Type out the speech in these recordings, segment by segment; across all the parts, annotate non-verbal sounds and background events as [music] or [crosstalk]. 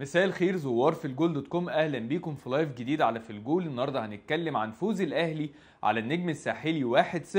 مساء الخير زوار في الجول دوت كوم اهلا بيكم في لايف جديد على في الجول النهارده هنتكلم عن فوز الاهلي على النجم الساحلي 1-0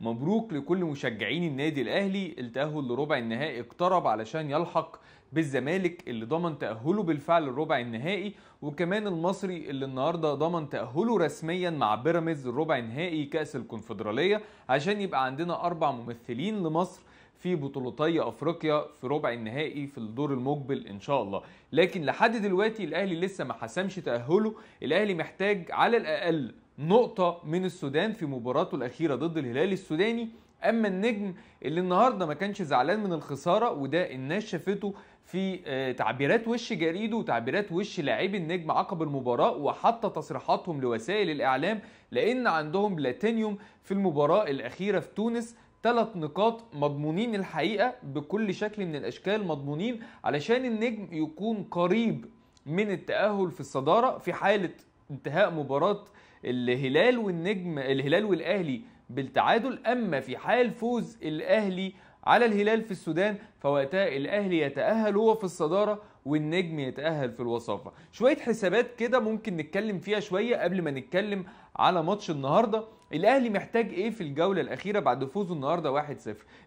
مبروك لكل مشجعين النادي الاهلي التاهل لربع النهائي اقترب علشان يلحق بالزمالك اللي ضمن تاهله بالفعل لربع النهائي وكمان المصري اللي النهارده ضمن تاهله رسميا مع بيراميدز الربع نهائي كاس الكونفدراليه عشان يبقى عندنا اربع ممثلين لمصر في بطولتي افريقيا في ربع النهائي في الدور المقبل ان شاء الله لكن لحد دلوقتي الاهلي لسه ما حسمش تاهله الاهلي محتاج على الاقل نقطه من السودان في مباراته الاخيره ضد الهلال السوداني اما النجم اللي النهارده ما كانش زعلان من الخساره وده الناس شافته في آه، تعبيرات وش جريده وتعبيرات وش لاعبي النجم عقب المباراه وحتى تصريحاتهم لوسائل الاعلام لان عندهم بلاتينيوم في المباراه الاخيره في تونس ثلاث نقاط مضمونين الحقيقه بكل شكل من الاشكال مضمونين علشان النجم يكون قريب من التاهل في الصداره في حاله انتهاء مباراه الهلال والنجم الهلال والاهلي بالتعادل اما في حال فوز الاهلي على الهلال في السودان فوقتها الاهلي يتاهل هو في الصداره والنجم يتاهل في الوصافه شويه حسابات كده ممكن نتكلم فيها شويه قبل ما نتكلم على ماتش النهارده الاهلي محتاج ايه في الجوله الاخيره بعد فوزه النهارده 1-0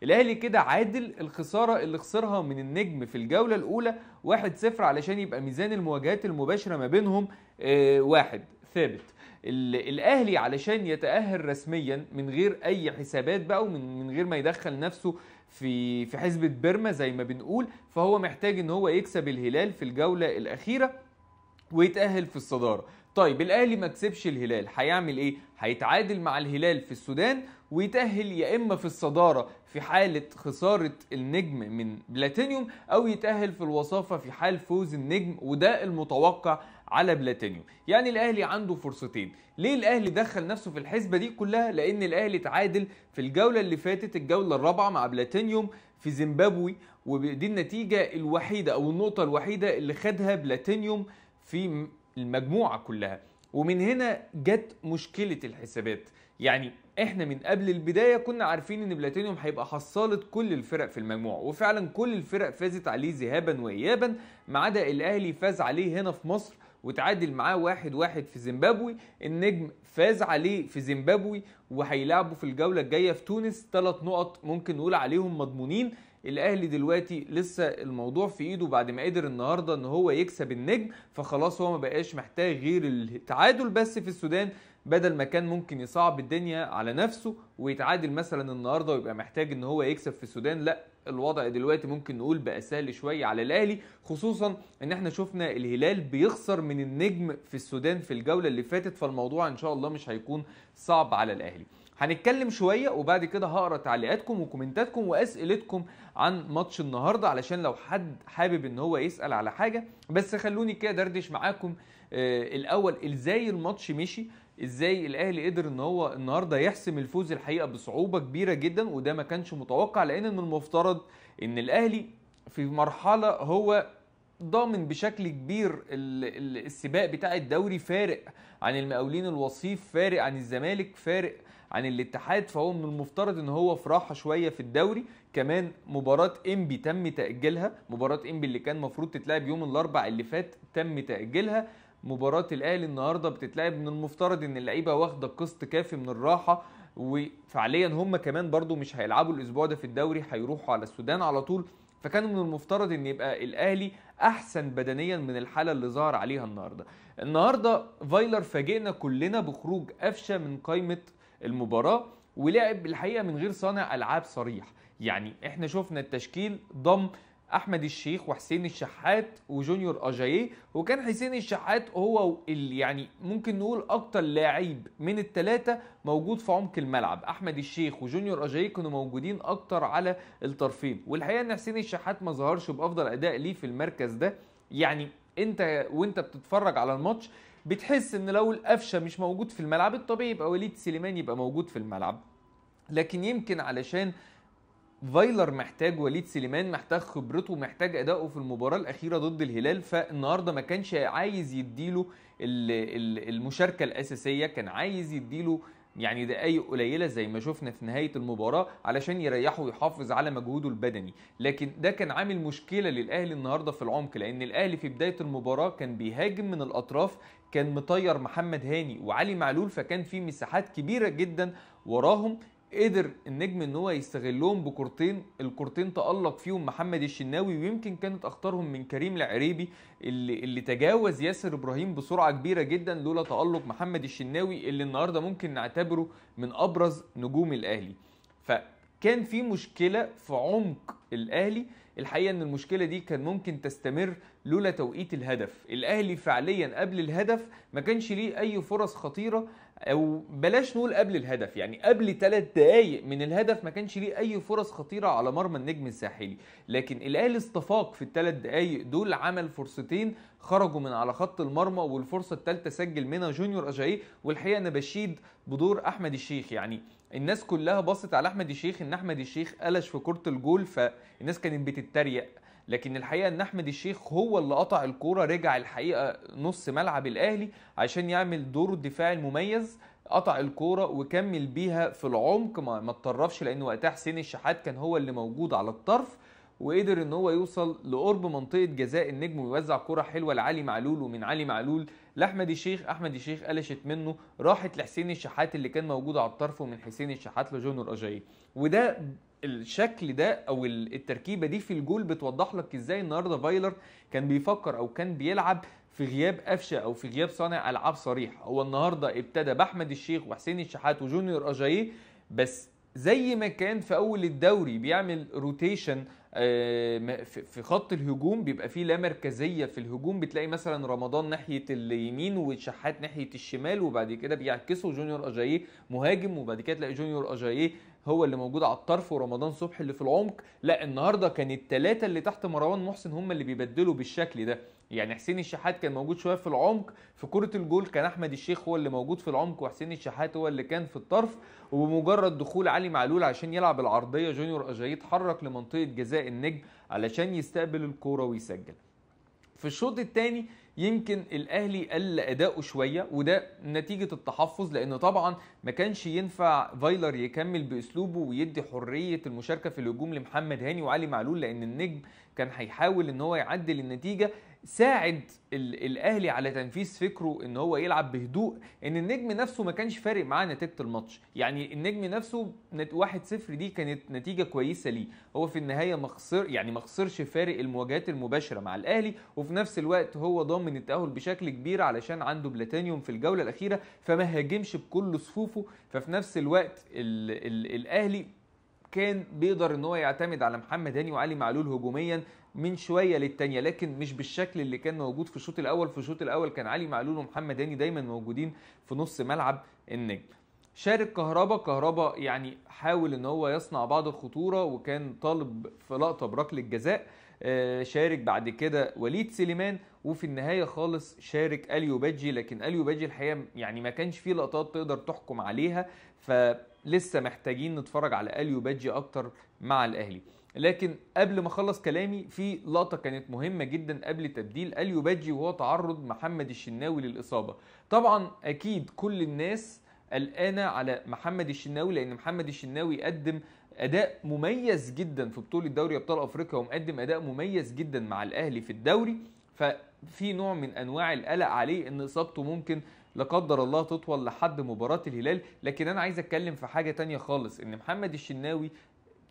الاهلي كده عادل الخساره اللي خسرها من النجم في الجوله الاولى 1-0 علشان يبقى ميزان المواجهات المباشره ما بينهم آه واحد ثابت الاهلي علشان يتاهل رسميا من غير اي حسابات بقى ومن من غير ما يدخل نفسه في في حسبه بيرما زي ما بنقول فهو محتاج ان هو يكسب الهلال في الجوله الاخيره ويتأهل في الصدارة طيب الاهلي ما كسبش الهلال هيعمل ايه هيتعادل مع الهلال في السودان ويتأهل يا اما في الصداره في حاله خساره النجم من بلاتينيوم او يتأهل في الوصافه في حال فوز النجم وده المتوقع على بلاتينيوم يعني الاهلي عنده فرصتين ليه الاهلي دخل نفسه في الحسبه دي كلها لان الاهلي اتعادل في الجوله اللي فاتت الجوله الرابعه مع بلاتينيوم في زيمبابوي ودي النتيجه الوحيده او النقطه الوحيده اللي خدها بلاتينيوم في المجموعه كلها ومن هنا جت مشكله الحسابات يعني احنا من قبل البدايه كنا عارفين ان بلاتينيوم هيبقى حصاله كل الفرق في المجموعه وفعلا كل الفرق فازت عليه ذهابا وايابا ما عدا الاهلي فاز عليه هنا في مصر وتعادل معاه واحد واحد في زيمبابوي النجم فاز عليه في زيمبابوي وهيلعبوا في الجوله الجايه في تونس ثلاث نقط ممكن نقول عليهم مضمونين الاهلي دلوقتي لسه الموضوع في ايده بعد ما قدر النهارده ان هو يكسب النجم فخلاص هو ما بقاش محتاج غير التعادل بس في السودان بدل ما كان ممكن يصعب الدنيا على نفسه ويتعادل مثلا النهارده ويبقى محتاج ان هو يكسب في السودان لا الوضع دلوقتي ممكن نقول بقى سهل شويه على الاهلي خصوصا ان احنا شفنا الهلال بيخسر من النجم في السودان في الجوله اللي فاتت فالموضوع ان شاء الله مش هيكون صعب على الاهلي هنتكلم شويه وبعد كده هقرا تعليقاتكم وكومنتاتكم واسئلتكم عن ماتش النهارده علشان لو حد حابب ان هو يسال على حاجه بس خلوني كده دردش معاكم آه، الاول ازاي الماتش مشي ازاي الاهلي قدر ان هو النهارده يحسم الفوز الحقيقه بصعوبه كبيره جدا وده ما كانش متوقع لان من المفترض ان الاهلي في مرحله هو ضامن بشكل كبير السباق بتاع الدوري فارق عن المقاولين الوصيف فارق عن الزمالك فارق عن الاتحاد فهو من المفترض ان هو في راحه شويه في الدوري كمان مباراه انبي تم تاجيلها مباراه انبي اللي كان المفروض تتلعب يوم الاربع اللي فات تم تاجيلها مباراه الاهلي النهارده بتتلعب من المفترض ان اللعيبه واخده قسط كافي من الراحه وفعليا هم كمان برضو مش هيلعبوا الاسبوع ده في الدوري هيروحوا على السودان على طول فكان من المفترض ان يبقى الاهلي احسن بدنيا من الحاله اللي ظهر عليها النهارده النهارده فايلر فاجئنا كلنا بخروج قفشه من قائمه المباراه ولعب الحقيقه من غير صانع العاب صريح يعني احنا شفنا التشكيل ضم احمد الشيخ وحسين الشحات وجونيور اجاييه وكان حسين الشحات هو اللي يعني ممكن نقول اكتر لاعب من الثلاثه موجود في عمق الملعب احمد الشيخ وجونيور اجاييه كانوا موجودين اكتر على الطرفين والحقيقه ان حسين الشحات ما ظهرش بافضل اداء ليه في المركز ده يعني انت وانت بتتفرج على الماتش بتحس ان لو القفشه مش موجود في الملعب الطبيعي يبقى وليد سليمان يبقى موجود في الملعب لكن يمكن علشان فايلر محتاج وليد سليمان محتاج خبرته محتاج اداؤه في المباراه الاخيره ضد الهلال فالنهارده ما كانش عايز يديله المشاركه الاساسيه كان عايز يديله يعني دقايق قليلة زي ما شفنا في نهاية المباراة علشان يريحه ويحافظ على مجهوده البدني لكن ده كان عامل مشكلة للأهلي النهاردة في العمق لأن الأهلي في بداية المباراة كان بيهاجم من الأطراف كان مطير محمد هاني وعلي معلول فكان في مساحات كبيره جدا وراهم قدر النجم ان هو يستغلهم بكورتين الكورتين تالق فيهم محمد الشناوي ويمكن كانت اخطارهم من كريم العريبي اللي, اللي تجاوز ياسر ابراهيم بسرعه كبيره جدا لولا تالق محمد الشناوي اللي النهارده ممكن نعتبره من ابرز نجوم الاهلي فكان في مشكله في عمق الاهلي الحقيقه ان المشكله دي كان ممكن تستمر لولا توقيت الهدف الاهلي فعليا قبل الهدف ما كانش ليه اي فرص خطيره او بلاش نقول قبل الهدف يعني قبل ثلاث دقايق من الهدف ما كانش ليه اي فرص خطيره على مرمى النجم الساحلي لكن الاهلي استفاق في الثلاث دقايق دول عمل فرصتين خرجوا من على خط المرمى والفرصه الثالثه سجل منها جونيور اجاي والحقيقه انا بشيد بدور احمد الشيخ يعني الناس كلها بصت على احمد الشيخ ان احمد الشيخ قلش في كره الجول فالناس كانت بتتريق لكن الحقيقه ان احمد الشيخ هو اللي قطع الكوره رجع الحقيقه نص ملعب الاهلي عشان يعمل دور الدفاع المميز قطع الكوره وكمل بيها في العمق ما اتطرفش لان وقتها حسين الشحات كان هو اللي موجود على الطرف وقدر ان هو يوصل لقرب منطقه جزاء النجم ويوزع كره حلوه لعلي معلول ومن علي معلول لاحمد الشيخ احمد الشيخ قلشت منه راحت لحسين الشحات اللي كان موجود على الطرف ومن حسين الشحات لجون اجاي وده الشكل ده او التركيبه دي في الجول بتوضح لك ازاي النهارده فايلر كان بيفكر او كان بيلعب في غياب قفشه او في غياب صانع العاب صريح هو النهارده ابتدى باحمد الشيخ وحسين الشحات وجونيور اجاي بس زي ما كان في اول الدوري بيعمل روتيشن آه، في خط الهجوم بيبقى فيه لا مركزيه في الهجوم بتلاقي مثلا رمضان ناحيه اليمين وشحات ناحيه الشمال وبعد كده بيعكسوا جونيور اجاييه مهاجم وبعد كده تلاقي جونيور اجاييه هو اللي موجود على الطرف ورمضان صبحي اللي في العمق لا النهارده كان الثلاثه اللي تحت مروان محسن هم اللي بيبدلوا بالشكل ده يعني حسين الشحات كان موجود شويه في العمق في كره الجول كان احمد الشيخ هو اللي موجود في العمق وحسين الشحات هو اللي كان في الطرف وبمجرد دخول علي معلول عشان يلعب العرضيه جونيور اجاي اتحرك لمنطقه جزاء النجم علشان يستقبل الكوره ويسجل في الشوط الثاني يمكن الاهلي قل اداؤه شويه وده نتيجه التحفظ لان طبعا ما كانش ينفع فايلر يكمل باسلوبه ويدي حريه المشاركه في الهجوم لمحمد هاني وعلي معلول لان النجم كان هيحاول ان هو يعدل النتيجه ساعد الاهلي على تنفيذ فكره ان هو يلعب بهدوء ان النجم نفسه ما كانش فارق معاه نتيجه الماتش يعني النجم نفسه 1-0 دي كانت نتيجه كويسه ليه هو في النهايه ما خسر يعني ما خسرش فارق المواجهات المباشره مع الاهلي وفي نفس الوقت هو ضامن التاهل بشكل كبير علشان عنده بلاتينيوم في الجوله الاخيره فما هاجمش بكل صفوفه ففي نفس الوقت الـ الـ الاهلي كان بيقدر ان هو يعتمد على محمد هاني وعلي معلول هجوميا من شويه للتانيه لكن مش بالشكل اللي كان موجود في الشوط الاول في الشوط الاول كان علي معلول ومحمد هاني دايما موجودين في نص ملعب النجم شارك كهربا كهربا يعني حاول ان هو يصنع بعض الخطوره وكان طالب في لقطه بركله الجزاء آه، شارك بعد كده وليد سليمان وفي النهايه خالص شارك اليو بادجي لكن اليو بادجي الحقيقه يعني ما كانش فيه لقطات تقدر تحكم عليها ف لسه محتاجين نتفرج على اليو بادجي اكتر مع الاهلي لكن قبل ما اخلص كلامي في لقطه كانت مهمه جدا قبل تبديل اليو بادجي وهو تعرض محمد الشناوي للاصابه طبعا اكيد كل الناس قلقانه على محمد الشناوي لان محمد الشناوي قدم اداء مميز جدا في بطوله دوري ابطال افريقيا ومقدم اداء مميز جدا مع الاهلي في الدوري ففي نوع من انواع القلق عليه ان اصابته ممكن لا قدر الله تطول لحد مباراه الهلال لكن انا عايز اتكلم في حاجه تانية خالص ان محمد الشناوي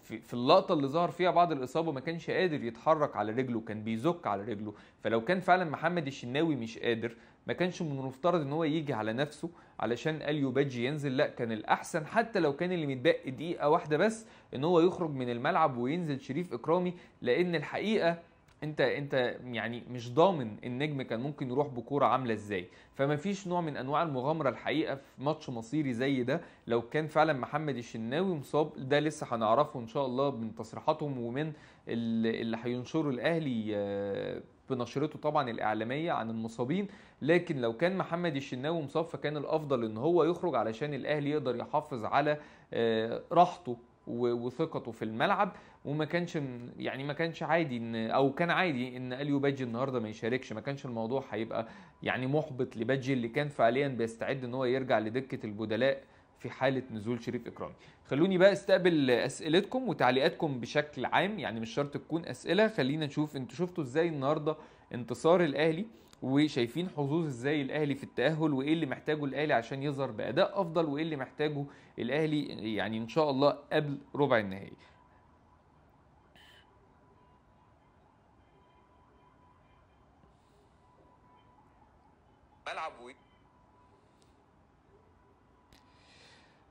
في, في اللقطه اللي ظهر فيها بعد الاصابه ما كانش قادر يتحرك على رجله كان بيزك على رجله فلو كان فعلا محمد الشناوي مش قادر ما كانش من المفترض ان هو يجي على نفسه علشان اليو بادجي ينزل لا كان الاحسن حتى لو كان اللي متبقي دقيقه واحده بس ان هو يخرج من الملعب وينزل شريف اكرامي لان الحقيقه انت انت يعني مش ضامن النجم كان ممكن يروح بكوره عامله ازاي فما فيش نوع من انواع المغامره الحقيقه في ماتش مصيري زي ده لو كان فعلا محمد الشناوي مصاب ده لسه هنعرفه ان شاء الله من تصريحاتهم ومن اللي هينشره الاهلي آه، بنشرته طبعا الاعلاميه عن المصابين لكن لو كان محمد الشناوي مصاب فكان الافضل ان هو يخرج علشان الاهلي يقدر يحافظ على آه، راحته وثقته في الملعب وما كانش يعني ما كانش عادي ان او كان عادي ان اليو بادجي النهارده ما يشاركش ما كانش الموضوع هيبقى يعني محبط لبادجي اللي كان فعليا بيستعد ان هو يرجع لدكه البدلاء في حاله نزول شريف اكرامي خلوني بقى استقبل اسئلتكم وتعليقاتكم بشكل عام يعني مش شرط تكون اسئله خلينا نشوف انتوا شفتوا ازاي النهارده انتصار الاهلي وشايفين حظوظ ازاي الاهلي في التاهل وايه اللي محتاجه الاهلي عشان يظهر باداء افضل وايه اللي محتاجه الاهلي يعني ان شاء الله قبل ربع النهائي ملعب و...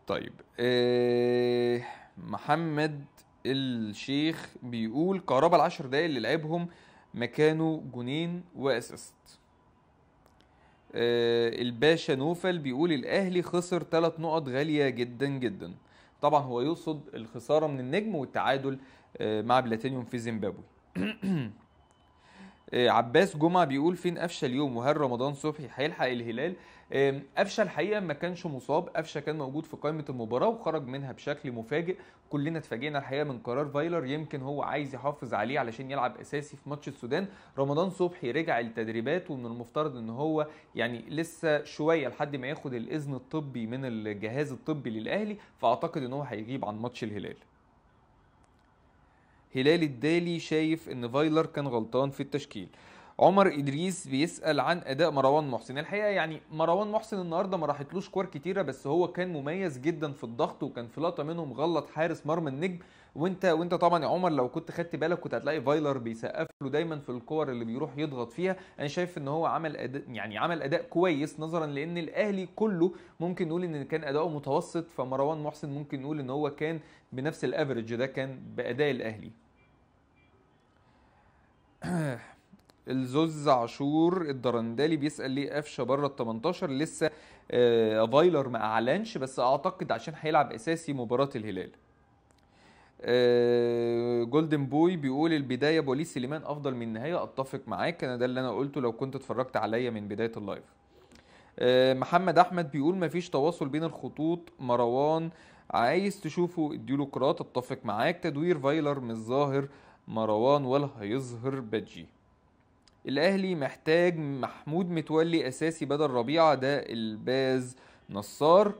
طيب آه، محمد الشيخ بيقول ال العشر دقايق اللي لعبهم مكانه جونين واسيست آه الباشا نوفل بيقول الاهلي خسر ثلاث نقط غاليه جدا جدا طبعا هو يقصد الخساره من النجم والتعادل آه مع بلاتينيوم في زيمبابوي [clears throat] آه عباس جمعه بيقول فين قفشه اليوم وهل رمضان صبحي هيلحق الهلال قفشه الحقيقه ما كانش مصاب قفشه كان موجود في قائمه المباراه وخرج منها بشكل مفاجئ كلنا اتفاجئنا الحقيقه من قرار فايلر يمكن هو عايز يحافظ عليه علشان يلعب اساسي في ماتش السودان رمضان صبحي رجع التدريبات ومن المفترض ان هو يعني لسه شويه لحد ما ياخد الاذن الطبي من الجهاز الطبي للاهلي فاعتقد ان هو هيغيب عن ماتش الهلال هلال الدالي شايف ان فايلر كان غلطان في التشكيل عمر ادريس بيسال عن اداء مروان محسن الحقيقه يعني مروان محسن النهارده ما راحتلوش كور كتيره بس هو كان مميز جدا في الضغط وكان في لقطه منهم غلط حارس مرمى النجم وانت وانت طبعا يا عمر لو كنت خدت بالك كنت هتلاقي فايلر بيسقف له دايما في الكور اللي بيروح يضغط فيها انا شايف ان هو عمل أداء يعني عمل اداء كويس نظرا لان الاهلي كله ممكن نقول ان كان اداؤه متوسط فمروان محسن ممكن نقول ان هو كان بنفس الافرج ده كان باداء الاهلي [clears throat] أه، الزوز عاشور الدرندالي بيسال ليه قفشه بره ال 18 لسه آه، فايلر ما اعلنش بس اعتقد عشان هيلعب اساسي مباراه الهلال آه جولدن بوي بيقول البدايه بوليس سليمان افضل من النهايه اتفق معاك انا ده اللي انا قلته لو كنت اتفرجت عليا من بدايه اللايف آه محمد احمد بيقول مفيش تواصل بين الخطوط مروان عايز تشوفه اديله كرات اتفق معاك تدوير فايلر مش ظاهر مروان ولا هيظهر بجي الاهلي محتاج محمود متولي اساسي بدل ربيعه ده الباز نصار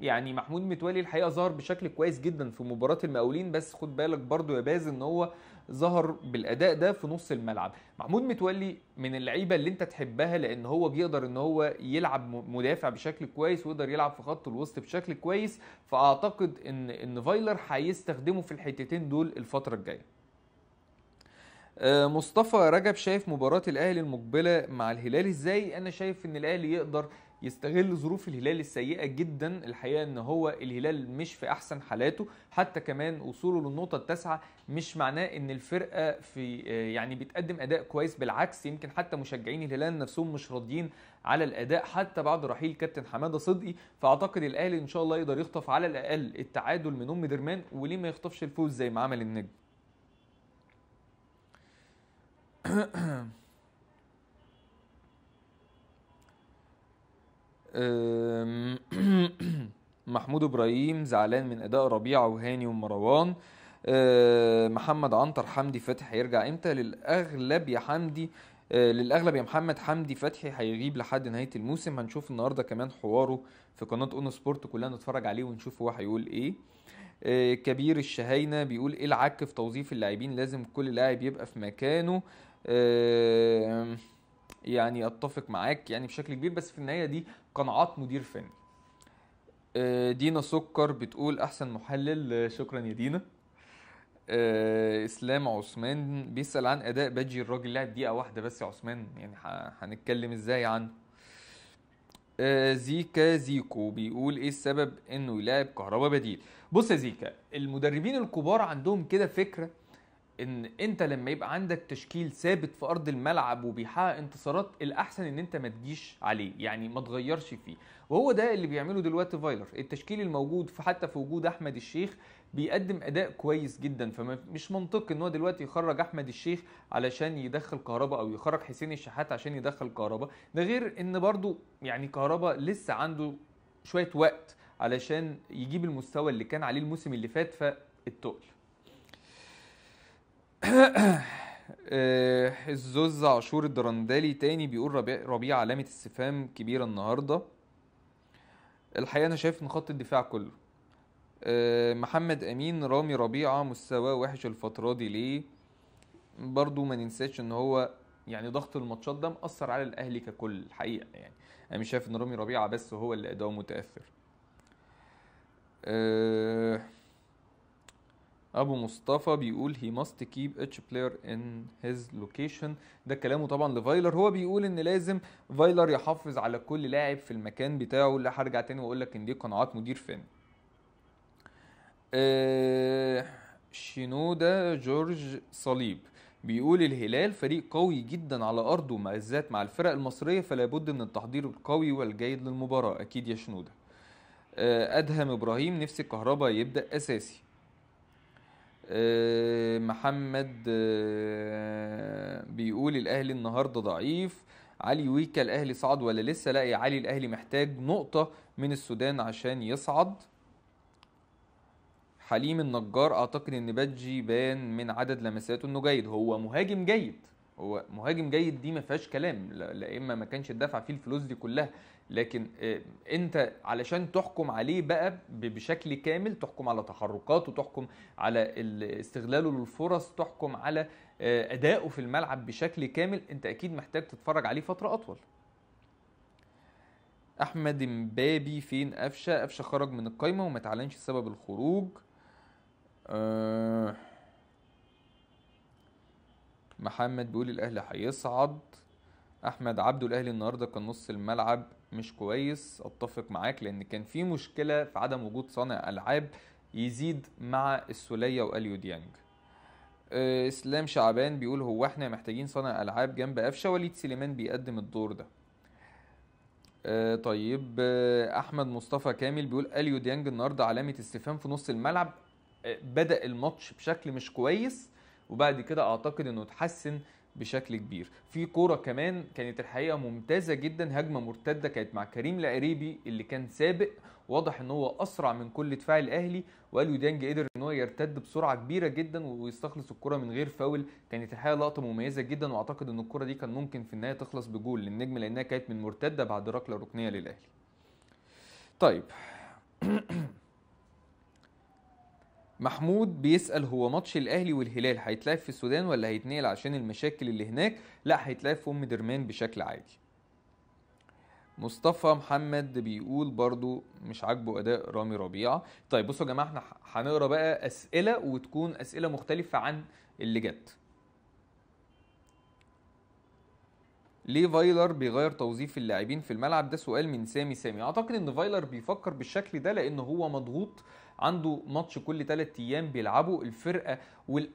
يعني محمود متولي الحقيقه ظهر بشكل كويس جدا في مباراه المقاولين بس خد بالك برضو يا باز ان هو ظهر بالاداء ده في نص الملعب محمود متولي من اللعيبه اللي انت تحبها لان هو بيقدر ان هو يلعب مدافع بشكل كويس ويقدر يلعب في خط الوسط بشكل كويس فاعتقد ان ان فايلر هيستخدمه في الحتتين دول الفتره الجايه آه، مصطفى رجب شايف مباراة الأهلي المقبلة مع الهلال إزاي؟ أنا شايف إن الأهلي يقدر يستغل ظروف الهلال السيئة جدا الحقيقة إن هو الهلال مش في أحسن حالاته حتى كمان وصوله للنقطة التاسعة مش معناه إن الفرقة في آه، يعني بتقدم أداء كويس بالعكس يمكن حتى مشجعين الهلال نفسهم مش راضيين على الأداء حتى بعد رحيل كابتن حمادة صدقي فأعتقد الأهلي إن شاء الله يقدر يخطف على الأقل التعادل من أم درمان وليه ما يخطفش الفوز زي ما عمل النجم [clears throat] محمود ابراهيم زعلان من اداء ربيعه وهاني ومروان أه، محمد عنتر حمدي فتحي هيرجع امتى للاغلب يا حمدي أه، للاغلب يا محمد حمدي فتحي هيغيب لحد نهايه الموسم هنشوف النهارده كمان حواره في قناه اون سبورت كلنا نتفرج عليه ونشوف هو هيقول ايه أه، كبير الشهاينه بيقول ايه العك في توظيف اللاعبين لازم كل لاعب يبقى في مكانه يعني اتفق معاك يعني بشكل كبير بس في النهايه دي قناعات مدير فني آه، دينا سكر بتقول احسن محلل آه، شكرا يا دينا آه، اسلام عثمان بيسال عن اداء بادجي الراجل لعب دقيقه واحده بس يا عثمان يعني هنتكلم ازاي عنه زيكا زيكو بيقول ايه السبب انه يلعب كهربا بديل بص يا زيكا المدربين الكبار عندهم كده فكره ان انت لما يبقى عندك تشكيل ثابت في ارض الملعب وبيحقق انتصارات الاحسن ان انت ما تجيش عليه يعني ما تغيرش فيه وهو ده اللي بيعمله دلوقتي فايلر التشكيل الموجود في حتى في وجود احمد الشيخ بيقدم اداء كويس جدا فمش منطقي ان هو دلوقتي يخرج احمد الشيخ علشان يدخل كهربا او يخرج حسين الشحات عشان يدخل كهربا ده غير ان برضو يعني كهربا لسه عنده شويه وقت علشان يجيب المستوى اللي كان عليه الموسم اللي فات فالتقل [coughs] آه، الزوز عاشور الدرندالي تاني بيقول ربيع, ربيع علامة استفهام كبيرة النهاردة الحقيقة أنا شايف إن خط الدفاع كله آه، محمد أمين رامي ربيعة مستواه وحش الفترة دي ليه برضو ما ننساش إن هو يعني ضغط الماتشات ده مأثر على الأهلي ككل الحقيقة يعني أنا مش شايف إن رامي ربيعة بس هو اللي أداؤه متأثر أه ابو مصطفى بيقول هي ماست كيب اتش بلاير ان هيز لوكيشن ده كلامه طبعا لفايلر هو بيقول ان لازم فايلر يحافظ على كل لاعب في المكان بتاعه اللي هرجع تاني واقول لك ان دي قناعات مدير فني آه شينودا جورج صليب بيقول الهلال فريق قوي جدا على ارضه بالذات مع الفرق المصريه فلا بد من التحضير القوي والجيد للمباراه اكيد يا شنوده آه ادهم ابراهيم نفسي كهربا يبدا اساسي آه، محمد آه، بيقول الاهلي النهارده ضعيف علي ويكا الاهلي صعد ولا لسه لا يا علي الاهلي محتاج نقطه من السودان عشان يصعد حليم النجار اعتقد ان بادجي بان من عدد لمساته انه جيد هو مهاجم جيد هو مهاجم جيد دي ما فيهاش كلام لا اما ما كانش الدفع فيه الفلوس دي كلها لكن آه، انت علشان تحكم عليه بقى بشكل كامل تحكم على تحركاته تحكم على استغلاله للفرص تحكم على آه، ادائه في الملعب بشكل كامل انت اكيد محتاج تتفرج عليه فتره اطول احمد مبابي فين قفشه قفشه خرج من القايمه وما تعلنش سبب الخروج أه محمد بيقول الاهلي هيصعد احمد عبده الاهلي النهارده كان نص الملعب مش كويس اتفق معاك لان كان في مشكله في عدم وجود صانع العاب يزيد مع السوليه واليو ديانج آه، اسلام شعبان بيقول هو احنا محتاجين صانع العاب جنب قفشه وليد سليمان بيقدم الدور ده أه طيب آه، احمد مصطفى كامل بيقول اليو ديانج النهارده علامه استفهام في نص الملعب آه، بدا الماتش بشكل مش كويس وبعد كده اعتقد انه اتحسن بشكل كبير في كوره كمان كانت الحقيقه ممتازه جدا هجمه مرتده كانت مع كريم العريبي اللي كان سابق واضح ان هو اسرع من كل دفاع الاهلي وقالوا ديانج قدر ان هو يرتد بسرعه كبيره جدا ويستخلص الكره من غير فاول كانت الحقيقه لقطه مميزه جدا واعتقد ان الكره دي كان ممكن في النهايه تخلص بجول للنجم لانها كانت من مرتده بعد ركله ركنيه للاهلي طيب [clears throat] محمود بيسال هو ماتش الاهلي والهلال هيتلعب في السودان ولا هيتنقل عشان المشاكل اللي هناك لا هيتلعب في ام درمان بشكل عادي مصطفى محمد بيقول برضو مش عاجبه اداء رامي ربيعه طيب بصوا يا جماعه احنا هنقرا بقى اسئله وتكون اسئله مختلفه عن اللي جت ليه فايلر بيغير توظيف اللاعبين في الملعب ده سؤال من سامي سامي اعتقد ان فايلر بيفكر بالشكل ده لان هو مضغوط عنده ماتش كل 3 ايام بيلعبه الفرقه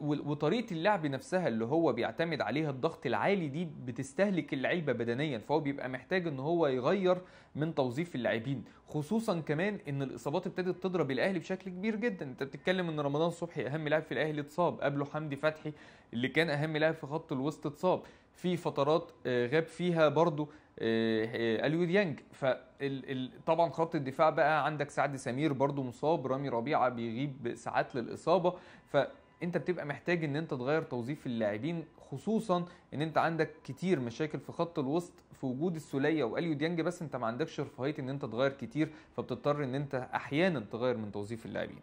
وطريقه اللعب نفسها اللي هو بيعتمد عليها الضغط العالي دي بتستهلك اللعيبه بدنيا فهو بيبقى محتاج ان هو يغير من توظيف اللاعبين خصوصا كمان ان الاصابات ابتدت تضرب الاهلي بشكل كبير جدا انت بتتكلم ان رمضان صبحي اهم لاعب في الاهلي اتصاب قبله حمدي فتحي اللي كان اهم لاعب في خط الوسط اتصاب في فترات آه، غاب فيها برضو آه، آه، اليو ديانج فطبعا خط الدفاع بقى عندك سعد سمير برضو مصاب رامي ربيعه بيغيب ساعات للاصابه فانت بتبقى محتاج ان انت تغير توظيف اللاعبين خصوصا ان انت عندك كتير مشاكل في خط الوسط في وجود السوليه واليو ديانج بس انت ما عندكش رفاهيه ان انت تغير كتير فبتضطر ان انت احيانا تغير من توظيف اللاعبين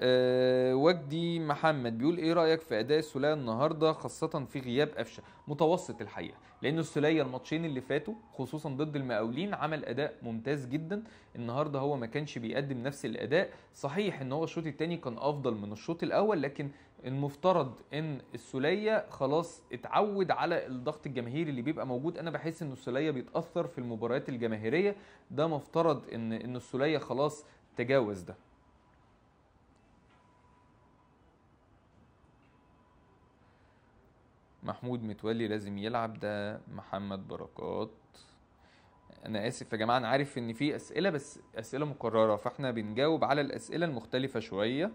آه، وجدي محمد بيقول ايه رايك في اداء السوليه النهارده خاصه في غياب قفشه متوسط الحقيقه لان السوليه الماتشين اللي فاتوا خصوصا ضد المقاولين عمل اداء ممتاز جدا النهارده هو ما كانش بيقدم نفس الاداء صحيح ان هو الشوط الثاني كان افضل من الشوط الاول لكن المفترض ان السوليه خلاص اتعود على الضغط الجماهيري اللي بيبقى موجود انا بحس ان السوليه بيتاثر في المباريات الجماهيريه ده مفترض ان ان السوليه خلاص تجاوز ده محمود متولي لازم يلعب ده محمد بركات انا اسف يا جماعه انا عارف ان في اسئله بس اسئله مكرره فاحنا بنجاوب على الاسئله المختلفه شويه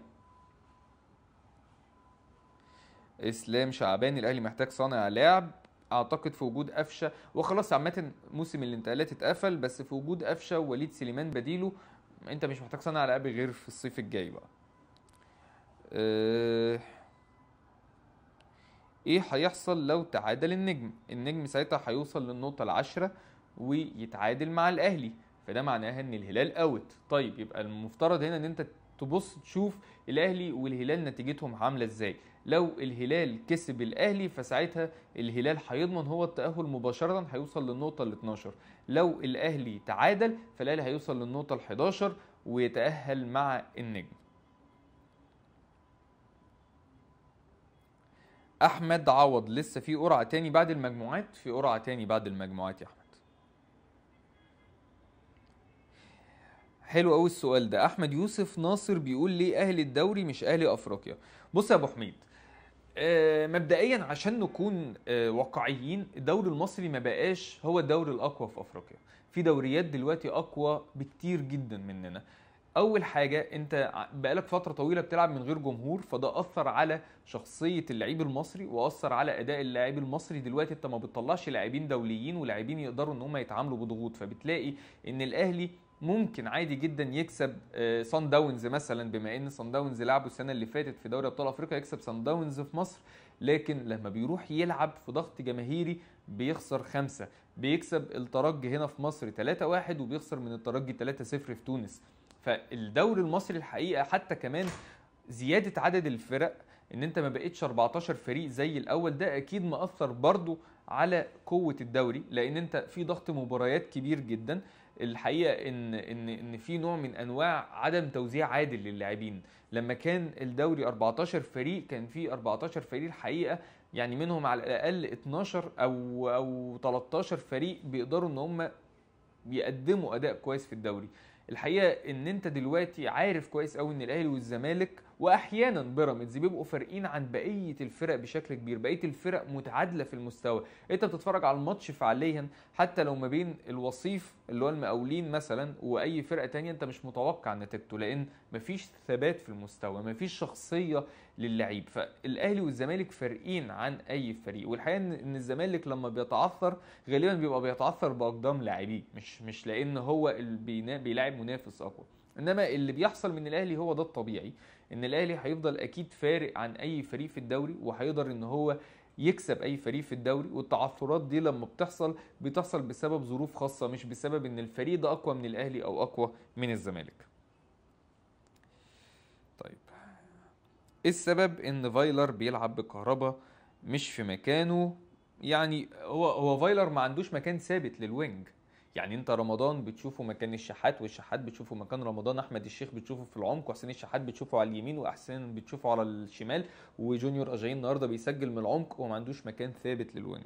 اسلام شعبان الاهلي محتاج صانع لعب اعتقد في وجود قفشه وخلاص عامه موسم الانتقالات اتقفل بس في وجود قفشه ووليد سليمان بديله انت مش محتاج صانع لعب غير في الصيف الجاي بقى أه ايه هيحصل لو تعادل النجم النجم ساعتها هيوصل للنقطه العشرة ويتعادل مع الاهلي فده معناها ان الهلال اوت طيب يبقى المفترض هنا ان انت تبص تشوف الاهلي والهلال نتيجتهم عامله ازاي لو الهلال كسب الاهلي فساعتها الهلال هيضمن هو التاهل مباشره هيوصل للنقطه ال 12 لو الاهلي تعادل فالاهلي هيوصل للنقطه ال 11 ويتاهل مع النجم احمد عوض لسه في قرعه تاني بعد المجموعات في قرعه تاني بعد المجموعات يا احمد حلو قوي السؤال ده احمد يوسف ناصر بيقول ليه اهلي الدوري مش اهلي افريقيا بص يا ابو حميد آه، مبدئيا عشان نكون آه، واقعيين الدوري المصري ما بقاش هو الدوري الاقوى في افريقيا في دوريات دلوقتي اقوى بكتير جدا مننا اول حاجه انت بقالك فتره طويله بتلعب من غير جمهور فده اثر على شخصيه اللعيب المصري واثر على اداء اللاعب المصري دلوقتي انت ما بتطلعش لاعبين دوليين ولاعبين يقدروا ان هم يتعاملوا بضغوط فبتلاقي ان الاهلي ممكن عادي جدا يكسب سان آه، داونز مثلا بما ان سان داونز لعبوا السنه اللي فاتت في دوري ابطال افريقيا يكسب سان داونز في مصر لكن لما بيروح يلعب في ضغط جماهيري بيخسر خمسة بيكسب الترجي هنا في مصر 3-1 وبيخسر من الترجي 3-0 في تونس فالدوري المصري الحقيقه حتى كمان زياده عدد الفرق ان انت ما بقتش 14 فريق زي الاول ده اكيد مأثر برضو على قوه الدوري لان انت في ضغط مباريات كبير جدا الحقيقه ان ان ان في نوع من انواع عدم توزيع عادل للاعبين لما كان الدوري 14 فريق كان في 14 فريق الحقيقه يعني منهم على الاقل 12 او او 13 فريق بيقدروا ان هم بيقدموا اداء كويس في الدوري الحقيقه ان انت دلوقتي عارف كويس قوي ان الاهلي والزمالك واحيانا بيراميدز بيبقوا فارقين عن بقيه الفرق بشكل كبير بقيه الفرق متعادله في المستوى انت بتتفرج على الماتش فعليا حتى لو ما بين الوصيف اللي هو المقاولين مثلا واي فرقه تانية انت مش متوقع نتيجته لان مفيش ثبات في المستوى مفيش شخصيه للعيب فالاهلي والزمالك فارقين عن اي فريق والحقيقه ان الزمالك لما بيتعثر غالبا بيبقى بيتعثر باقدام لاعبيه مش مش لان هو بيلاعب منافس اقوى انما اللي بيحصل من الاهلي هو ده الطبيعي ان الاهلي هيفضل اكيد فارق عن اي فريق في الدوري وهيقدر ان هو يكسب اي فريق في الدوري والتعثرات دي لما بتحصل بتحصل بسبب ظروف خاصه مش بسبب ان الفريق ده اقوى من الاهلي او اقوى من الزمالك طيب ايه السبب ان فايلر بيلعب بكهربا مش في مكانه يعني هو هو فايلر ما عندوش مكان ثابت للوينج يعني انت رمضان بتشوفه مكان الشحات والشحات بتشوفه مكان رمضان احمد الشيخ بتشوفه في العمق وحسين الشحات بتشوفه على اليمين واحسن بتشوفه على الشمال وجونيور اجاين النهارده بيسجل من العمق وما عندوش مكان ثابت للوينج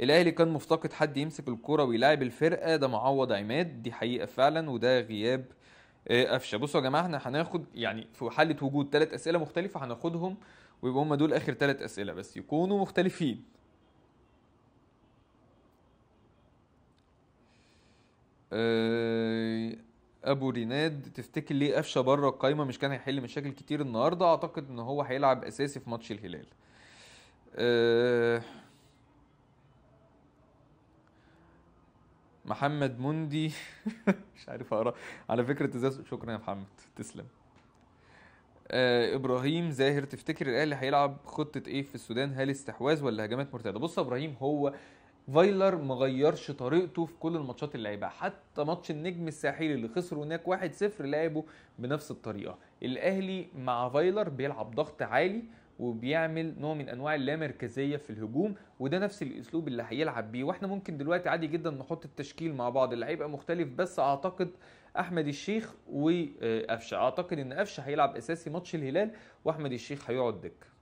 الاهلي كان مفتقد حد يمسك الكرة ويلاعب الفرقه ده معوض عماد دي حقيقه فعلا وده غياب آه، قفشه بصوا يا جماعه احنا هناخد يعني في حاله وجود ثلاث اسئله مختلفه هناخدهم ويبقى هم دول اخر ثلاث اسئله بس يكونوا مختلفين آه، ابو ريناد تفتكر ليه قفشه بره القايمه مش كان هيحل مشاكل كتير النهارده اعتقد ان هو هيلعب اساسي في ماتش الهلال آه، محمد مندي [laughs] مش عارف اقرا على فكره تزاز شكرا يا محمد تسلم آه ابراهيم زاهر تفتكر الاهلي هيلعب خطه ايه في السودان هل استحواذ ولا هجمات مرتده بص يا ابراهيم هو فايلر ما غيرش طريقته في كل الماتشات اللي لعبها حتى ماتش النجم الساحلي اللي خسروا هناك 1-0 لعبه بنفس الطريقه الاهلي مع فايلر بيلعب ضغط عالي وبيعمل نوع من انواع اللامركزيه في الهجوم وده نفس الاسلوب اللي هيلعب بيه واحنا ممكن دلوقتي عادي جدا نحط التشكيل مع بعض اللي هيبقى مختلف بس اعتقد احمد الشيخ وقفشه اعتقد ان قفشه هيلعب اساسي ماتش الهلال واحمد الشيخ هيقعد دكه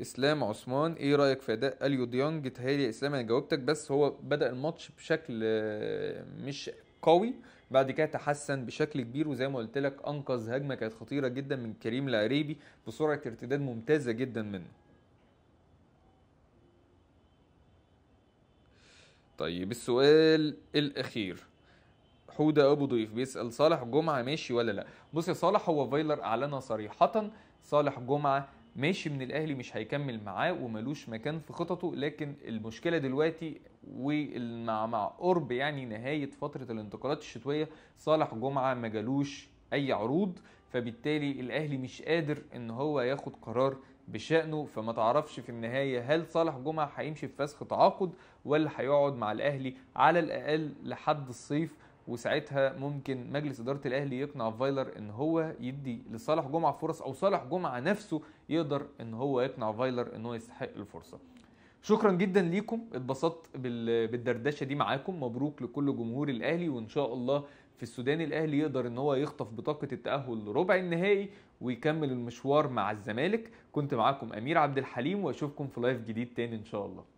اسلام عثمان ايه رايك في اداء اليو ديانج تهيألي يا اسلام انا جاوبتك بس هو بدا الماتش بشكل آه، مش قوي بعد كده تحسن بشكل كبير وزي ما قلت لك انقذ هجمه كانت خطيره جدا من كريم العريبي بسرعه ارتداد ممتازه جدا منه طيب السؤال الاخير حوده ابو ضيف بيسال صالح جمعه ماشي ولا لا بص يا صالح هو فايلر اعلن صريحه صالح جمعه ماشي من الاهلي مش هيكمل معاه وملوش مكان في خططه لكن المشكله دلوقتي ومع مع قرب يعني نهايه فتره الانتقالات الشتويه صالح جمعه ما جالوش اي عروض فبالتالي الاهلي مش قادر ان هو ياخد قرار بشأنه فما تعرفش في النهاية هل صالح جمعة هيمشي في فسخ تعاقد ولا هيقعد مع الأهلي على الأقل لحد الصيف وساعتها ممكن مجلس اداره الاهلي يقنع فايلر ان هو يدي لصالح جمعه فرص او صالح جمعه نفسه يقدر ان هو يقنع فايلر ان هو يستحق الفرصه شكرا جدا ليكم اتبسطت بالدردشه دي معاكم مبروك لكل جمهور الاهلي وان شاء الله في السودان الاهلي يقدر ان هو يخطف بطاقه التاهل لربع النهائي ويكمل المشوار مع الزمالك كنت معاكم امير عبد الحليم واشوفكم في لايف جديد تاني ان شاء الله